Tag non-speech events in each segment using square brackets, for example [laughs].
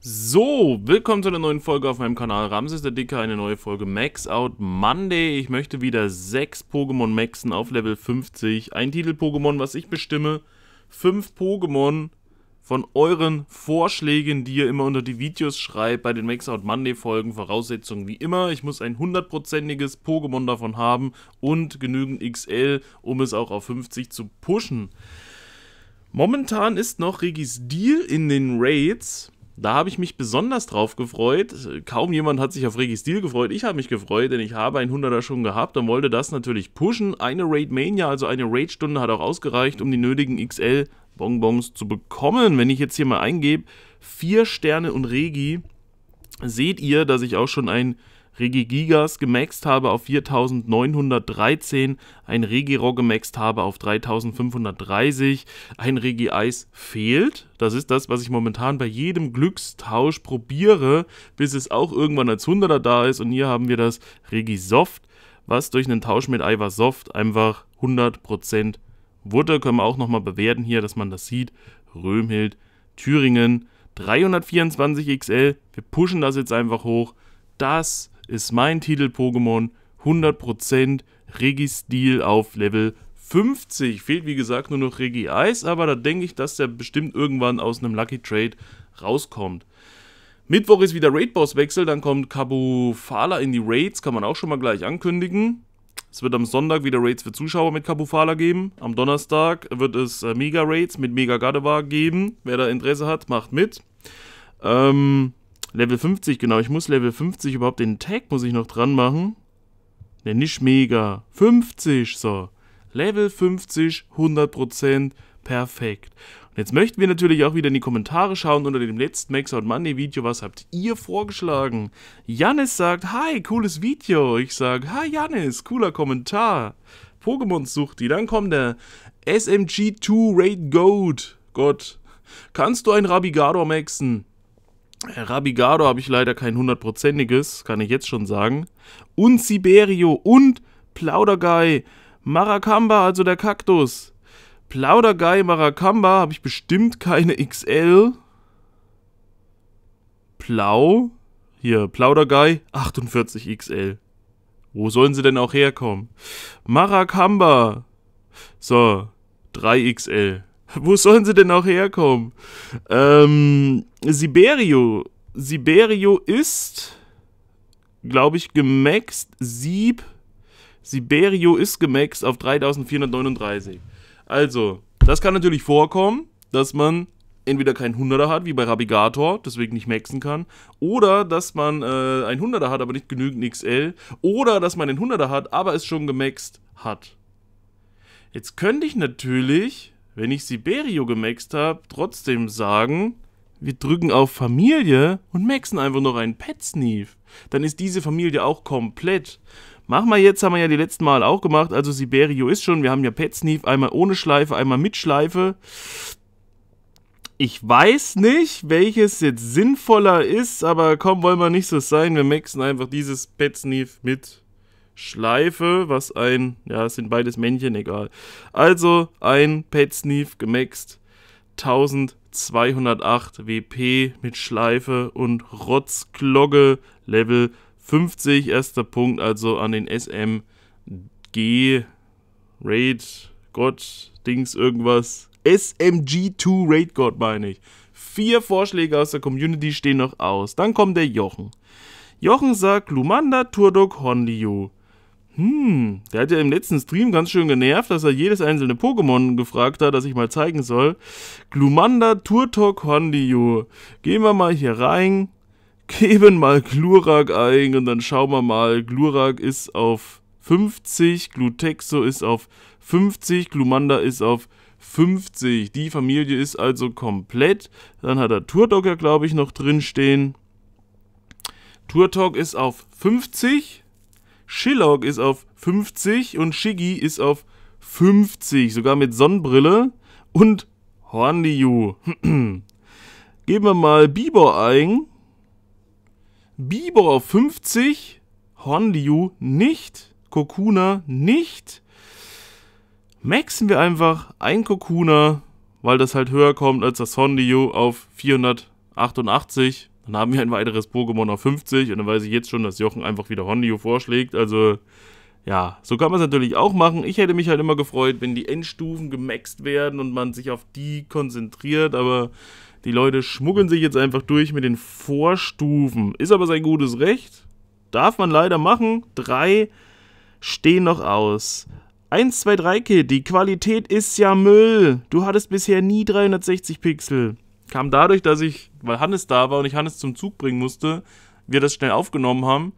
So, willkommen zu einer neuen Folge auf meinem Kanal Ramses der Dicke, eine neue Folge Max Out Monday. Ich möchte wieder 6 Pokémon maxen auf Level 50, ein Titel-Pokémon, was ich bestimme, 5 Pokémon von euren Vorschlägen, die ihr immer unter die Videos schreibt, bei den Max Out Monday Folgen, Voraussetzungen wie immer, ich muss ein hundertprozentiges Pokémon davon haben und genügend XL, um es auch auf 50 zu pushen. Momentan ist noch Regis Deal in den Raids da habe ich mich besonders drauf gefreut. Kaum jemand hat sich auf Regis Deal gefreut. Ich habe mich gefreut, denn ich habe einen 100er schon gehabt und wollte das natürlich pushen. Eine Raid Mania, also eine Raid-Stunde, hat auch ausgereicht, um die nötigen XL-Bonbons zu bekommen. Wenn ich jetzt hier mal eingebe, vier Sterne und Regi, seht ihr, dass ich auch schon ein Regigigas gemaxt habe auf 4913, ein Regiro gemaxt habe auf 3530, ein Regi Eis fehlt. Das ist das, was ich momentan bei jedem Glückstausch probiere, bis es auch irgendwann als 100er da ist. Und hier haben wir das Regi Soft, was durch einen Tausch mit Ivar Soft einfach 100% wurde. Können wir auch nochmal bewerten hier, dass man das sieht. Röhmhild, Thüringen, 324 XL. Wir pushen das jetzt einfach hoch. Das ist mein Titel-Pokémon 100% Registil auf Level 50. Fehlt wie gesagt nur noch Regi Eis, aber da denke ich, dass der bestimmt irgendwann aus einem Lucky Trade rauskommt. Mittwoch ist wieder Raid-Boss-Wechsel, dann kommt Cabo Fala in die Raids, kann man auch schon mal gleich ankündigen. Es wird am Sonntag wieder Raids für Zuschauer mit Kabufala geben. Am Donnerstag wird es äh, Mega Raids mit Mega Gardevoir geben. Wer da Interesse hat, macht mit. Ähm, Level 50, genau. Ich muss Level 50 überhaupt den Tag muss ich noch dran machen. Ne, nicht mega. 50, so. Level 50, 100%, perfekt. Und jetzt möchten wir natürlich auch wieder in die Kommentare schauen unter dem letzten Max Out Monday Video. Was habt ihr vorgeschlagen? Janis sagt, hi, cooles Video. Ich sage, hi Janis, cooler Kommentar. Pokémon sucht die. Dann kommt der SMG2 Raid Goat. Gott, kannst du ein Rabigador maxen? Rabigado habe ich leider kein hundertprozentiges, kann ich jetzt schon sagen. Und Siberio und Plauderguy, Maracamba, also der Kaktus. Plauderguy, Maracamba habe ich bestimmt keine XL. Plau, hier, Plauderguy, 48XL. Wo sollen sie denn auch herkommen? Maracamba. So, 3XL. Wo sollen sie denn auch herkommen? Ähm, Siberio. Siberio ist, glaube ich, gemaxt. Sieb. Siberio ist gemaxt auf 3439. Also, das kann natürlich vorkommen, dass man entweder keinen Hunderter hat, wie bei Rabigator, deswegen nicht maxen kann, oder dass man äh, einen Hunderter hat, aber nicht genügend XL, oder dass man einen Hunderter hat, aber es schon gemaxt hat. Jetzt könnte ich natürlich wenn ich Siberio gemaxt habe, trotzdem sagen, wir drücken auf Familie und maxen einfach noch einen Pet Dann ist diese Familie auch komplett. Machen wir jetzt, haben wir ja die letzten Mal auch gemacht. Also Siberio ist schon, wir haben ja Pet einmal ohne Schleife, einmal mit Schleife. Ich weiß nicht, welches jetzt sinnvoller ist, aber komm, wollen wir nicht so sein. Wir maxen einfach dieses Pet Sneef mit Schleife, was ein, ja, es sind beides Männchen, egal. Also ein Pet Sneef gemaxt, 1208 WP mit Schleife und Rotzglogge, Level 50, erster Punkt, also an den SMG Raid Gott Dings irgendwas. SMG2 Raid God meine ich. Vier Vorschläge aus der Community stehen noch aus. Dann kommt der Jochen. Jochen sagt Lumanda Turdok Honliu. Hm, der hat ja im letzten Stream ganz schön genervt, dass er jedes einzelne Pokémon gefragt hat, das ich mal zeigen soll. Glumanda Turtok Hondio. Gehen wir mal hier rein, [laughs] geben mal Glurak ein und dann schauen wir mal. Glurak ist auf 50, Glutexo ist auf 50, Glumanda ist auf 50. Die Familie ist also komplett. Dann hat er Turtok ja, glaube ich, noch drinstehen. Turtok ist auf 50. Shillog ist auf 50 und Shiggy ist auf 50, sogar mit Sonnenbrille und Hornliu. [clears throat] Geben wir mal Bibor ein. Bibor auf 50, Hornliu nicht, Kokuna nicht. Maxen wir einfach ein Kokuna, weil das halt höher kommt als das Hornliu auf 488 dann haben wir ein weiteres Pokémon auf 50 und dann weiß ich jetzt schon, dass Jochen einfach wieder Hondio vorschlägt. Also ja, so kann man es natürlich auch machen. Ich hätte mich halt immer gefreut, wenn die Endstufen gemaxt werden und man sich auf die konzentriert, aber die Leute schmuggeln sich jetzt einfach durch mit den Vorstufen. Ist aber sein gutes Recht. Darf man leider machen. Drei stehen noch aus. 1, 2, 3 Kid, die Qualität ist ja Müll. Du hattest bisher nie 360 Pixel. Kam dadurch, dass ich weil Hannes da war und ich Hannes zum Zug bringen musste, wir das schnell aufgenommen haben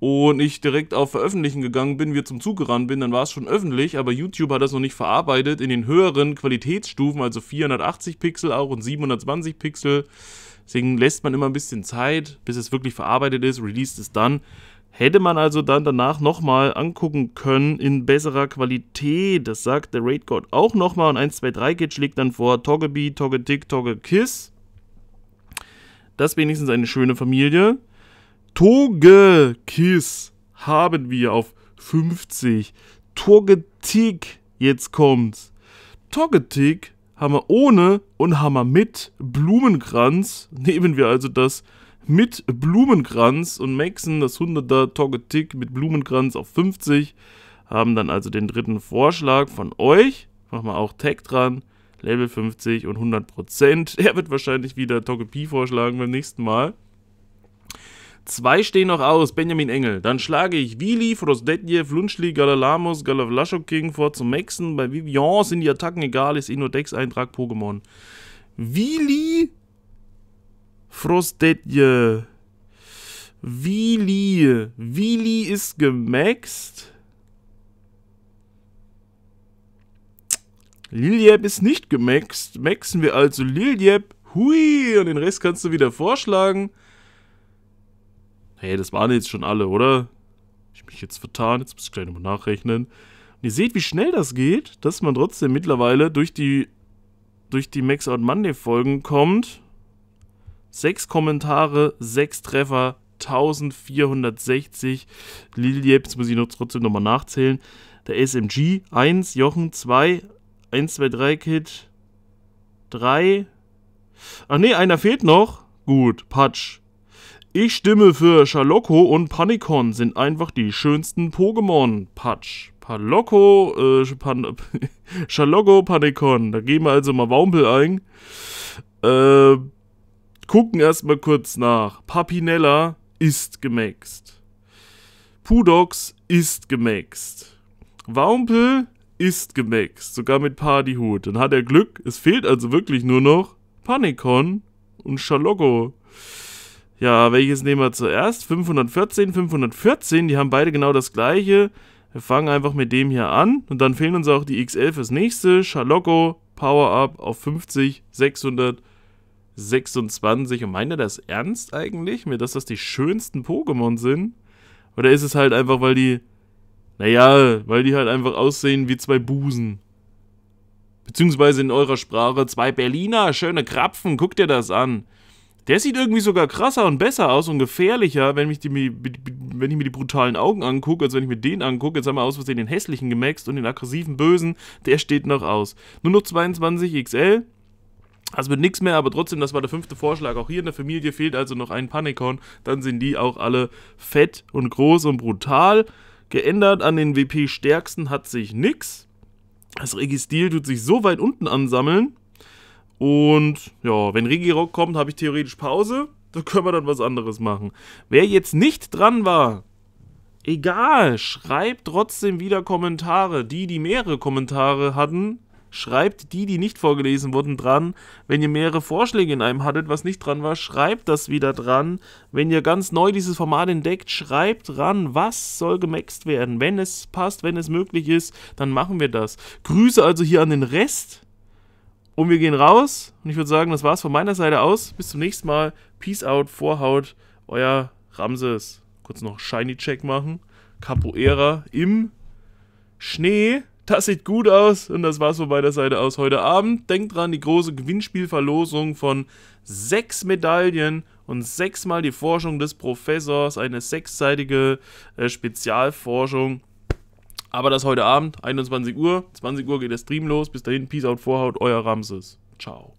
und ich direkt auf Veröffentlichen gegangen bin, wir zum Zug gerannt bin, dann war es schon öffentlich, aber YouTube hat das noch nicht verarbeitet in den höheren Qualitätsstufen, also 480 Pixel auch und 720 Pixel. Deswegen lässt man immer ein bisschen Zeit, bis es wirklich verarbeitet ist, released es dann. Hätte man also dann danach nochmal angucken können in besserer Qualität. Das sagt der Raid God auch nochmal. Und 123 Gage schlägt dann vor Togebi, Togetick, Kiss. Das ist wenigstens eine schöne Familie. Togekiss haben wir auf 50. Togetik, jetzt kommt's. Togetik haben wir ohne und haben wir mit Blumenkranz. Nehmen wir also das mit Blumenkranz und maxen das 100er Togetik mit Blumenkranz auf 50. Haben dann also den dritten Vorschlag von euch. Machen wir auch Tag dran. Level 50 und 100%. [laughs] Er wird wahrscheinlich wieder Togepi vorschlagen beim nächsten Mal. Zwei stehen noch aus, Benjamin Engel. Dann schlage ich Wili, Frosdetjev, Lunschli, Galalamos, Galavlaschoking vor zum Maxen. Bei Vivian sind die Attacken egal, ist eh nur Dex-Eintrag Pokémon. Wili, Frosdetje, Wili. Wili ist gemaxt. Liljeb ist nicht gemaxt. Maxen wir also Liljeb. Hui, und den Rest kannst du wieder vorschlagen. Hey, das waren jetzt schon alle, oder? Ich mich jetzt vertan, jetzt muss ich gleich nochmal nachrechnen. Und ihr seht, wie schnell das geht, dass man trotzdem mittlerweile durch die durch die Max Out Monday Folgen kommt. Sechs Kommentare, sechs Treffer, 1460. Liljeb, jetzt muss ich noch trotzdem nochmal nachzählen. Der SMG 1, Jochen 2, 1, 2, 3 Kit. 3. Ach nee, einer fehlt noch. Gut, Patsch. Ich stimme für Schaloko und Panikon sind einfach die schönsten Pokémon. Patsch. Paloko, äh, Pan Schaloko, [laughs] Panikon. Da gehen wir also mal Wampel ein. Äh, gucken erstmal kurz nach. Papinella ist gemaxt. Pudox ist gemaxt. Wampel ist gemaxt, sogar mit Partyhut. Dann hat er Glück, es fehlt also wirklich nur noch Panikon und Schaloggo. Ja, welches nehmen wir zuerst? 514, 514, die haben beide genau das gleiche. Wir fangen einfach mit dem hier an und dann fehlen uns auch die XL fürs nächste. Schaloggo, Power-Up auf 50, 626. Und meint er das ernst eigentlich? Mir, dass das die schönsten Pokémon sind? Oder ist es halt einfach, weil die naja, weil die halt einfach aussehen wie zwei Busen. Beziehungsweise in eurer Sprache zwei Berliner, schöne Krapfen, guckt ihr das an. Der sieht irgendwie sogar krasser und besser aus und gefährlicher, wenn, mich die, wenn ich mir die brutalen Augen angucke, als wenn ich mir den angucke. Jetzt haben wir aus Versehen den hässlichen gemaxt und den aggressiven Bösen, der steht noch aus. Nur noch 22 XL, also mit nichts mehr, aber trotzdem, das war der fünfte Vorschlag. Auch hier in der Familie fehlt also noch ein Panikon. Dann sind die auch alle fett und groß und brutal. Geändert an den WP-Stärksten hat sich nichts. Das Registil tut sich so weit unten ansammeln. Und ja, wenn Regirock kommt, habe ich theoretisch Pause. Da können wir dann was anderes machen. Wer jetzt nicht dran war, egal, schreibt trotzdem wieder Kommentare. Die, die mehrere Kommentare hatten, schreibt die, die nicht vorgelesen wurden, dran. Wenn ihr mehrere Vorschläge in einem hattet, was nicht dran war, schreibt das wieder dran. Wenn ihr ganz neu dieses Format entdeckt, schreibt dran, was soll gemaxt werden. Wenn es passt, wenn es möglich ist, dann machen wir das. Grüße also hier an den Rest. Und wir gehen raus. Und ich würde sagen, das war's von meiner Seite aus. Bis zum nächsten Mal. Peace out, Vorhaut, euer Ramses. Kurz noch Shiny Check machen. Capoeira im Schnee. Das sieht gut aus und das war's von meiner Seite aus heute Abend. Denkt dran, die große Gewinnspielverlosung von sechs Medaillen und sechsmal die Forschung des Professors, eine sechsseitige äh, Spezialforschung. Aber das heute Abend, 21 Uhr. 20 Uhr geht der Stream los. Bis dahin, Peace out, Vorhaut, euer Ramses. Ciao.